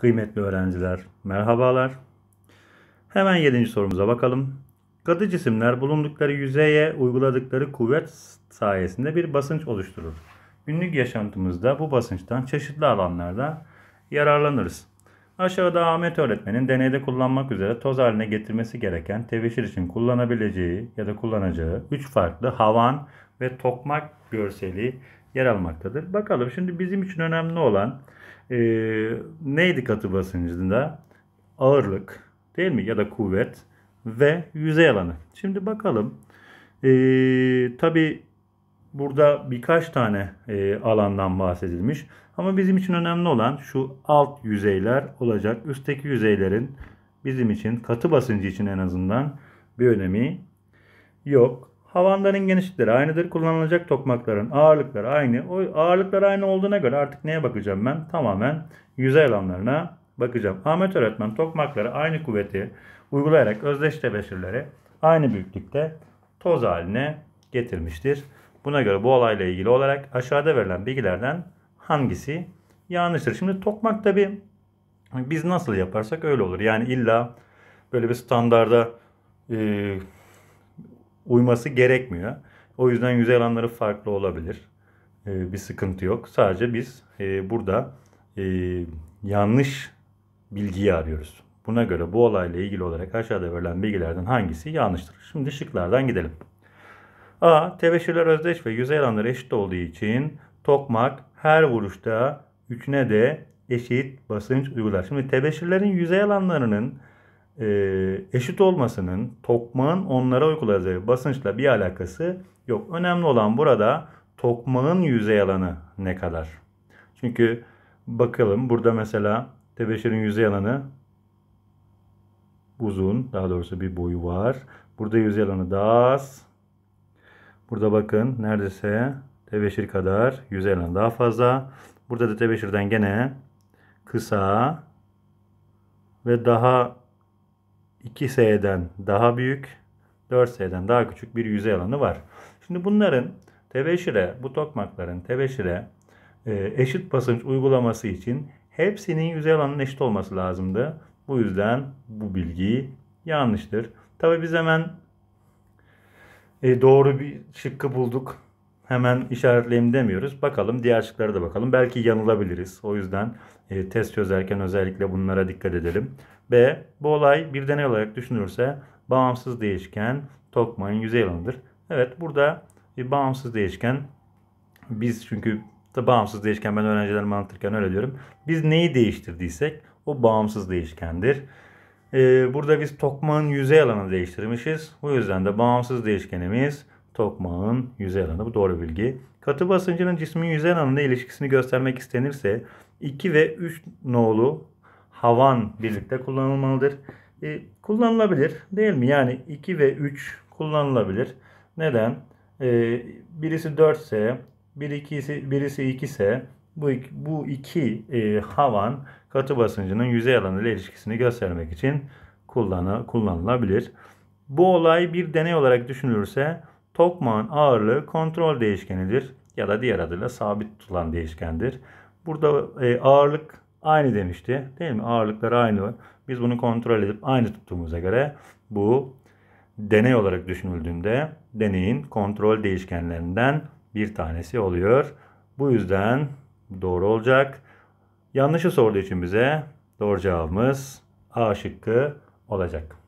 Kıymetli öğrenciler, merhabalar. Hemen 7. sorumuza bakalım. Katı cisimler bulundukları yüzeye uyguladıkları kuvvet sayesinde bir basınç oluşturur. Günlük yaşantımızda bu basınçtan çeşitli alanlarda yararlanırız. Aşağıda Ahmet öğretmenin deneyde kullanmak üzere toz haline getirmesi gereken tebeşir için kullanabileceği ya da kullanacağı 3 farklı havan ve tokmak görseli yer almaktadır. Bakalım şimdi bizim için önemli olan e, neydi katı basıncında? Ağırlık değil mi? Ya da kuvvet ve yüzey alanı. Şimdi bakalım. E, tabii burada birkaç tane e, alandan bahsedilmiş. Ama bizim için önemli olan şu alt yüzeyler olacak. Üstteki yüzeylerin bizim için katı basıncı için en azından bir önemi yok. Havanların genişlikleri aynıdır. Kullanılacak tokmakların ağırlıkları aynı. O ağırlıklar aynı olduğuna göre artık neye bakacağım ben? Tamamen yüzey alanlarına bakacağım. Ahmet öğretmen tokmakları aynı kuvveti uygulayarak özdeş tebeşirleri aynı büyüklükte toz haline getirmiştir. Buna göre bu olayla ilgili olarak aşağıda verilen bilgilerden hangisi yanlıştır? Şimdi tokmak tabi biz nasıl yaparsak öyle olur. Yani illa böyle bir standarda e, uyması gerekmiyor. O yüzden yüzey alanları farklı olabilir. E, bir sıkıntı yok. Sadece biz e, burada e, yanlış bilgiyi arıyoruz. Buna göre bu olayla ilgili olarak aşağıda verilen bilgilerden hangisi yanlıştır? Şimdi şıklardan gidelim. A. Tebeşirler özdeş ve yüzey alanları eşit olduğu için tokmak her vuruşta üçüne de eşit basınç uygular. Şimdi tebeşirlerin yüzey alanlarının ee, eşit olmasının tokmağın onlara uyguladığı basınçla bir alakası yok. Önemli olan burada tokmağın yüzey alanı ne kadar? Çünkü bakalım burada mesela tebeşirin yüzey alanı uzun. Daha doğrusu bir boyu var. Burada yüzey alanı daha az. Burada bakın neredeyse tebeşir kadar yüzey alanı daha fazla. Burada da tebeşirden gene kısa ve daha 2S'den daha büyük, 4S'den daha küçük bir yüzey alanı var. Şimdi bunların tebeşire, bu tokmakların tebeşire e, eşit basınç uygulaması için hepsinin yüzey alanının eşit olması lazımdı. Bu yüzden bu bilgi yanlıştır. Tabi biz hemen e, doğru bir şıkkı bulduk. Hemen işaretleyeyim demiyoruz. Bakalım diğer şıklara da bakalım. Belki yanılabiliriz. O yüzden e, test çözerken özellikle bunlara dikkat edelim. B. Bu olay bir deney olarak düşünülürse bağımsız değişken Tokman'ın yüzey alanıdır. Evet burada bir bağımsız değişken biz çünkü da bağımsız değişken ben öğrencilerime anlatırken öyle diyorum. Biz neyi değiştirdiysek o bağımsız değişkendir. Ee, burada biz tokmağın yüzey alanı değiştirmişiz. Bu yüzden de bağımsız değişkenimiz tokmağın yüzey alanı. Bu doğru bilgi. Katı basıncının cismin yüzey alanında ilişkisini göstermek istenirse 2 ve 3 nolu havan birlikte kullanılmalıdır. E, kullanılabilir değil mi? Yani 2 ve 3 kullanılabilir. Neden? E, birisi 4 ise, bir ikisi, birisi 2 ise bu, bu iki e, havan katı basıncının yüzey alanı ile ilişkisini göstermek için kullanı, kullanılabilir. Bu olay bir deney olarak düşünülürse tokmağın ağırlığı kontrol değişkenidir ya da diğer adıyla sabit tutulan değişkendir. Burada e, ağırlık aynı demişti. Değil mi? Ağırlıkları aynı. Biz bunu kontrol edip aynı tuttuğumuza göre bu deney olarak düşünüldüğünde deneyin kontrol değişkenlerinden bir tanesi oluyor. Bu yüzden doğru olacak. Yanlışı sorduğu için bize doğru cevabımız A şıkkı olacak.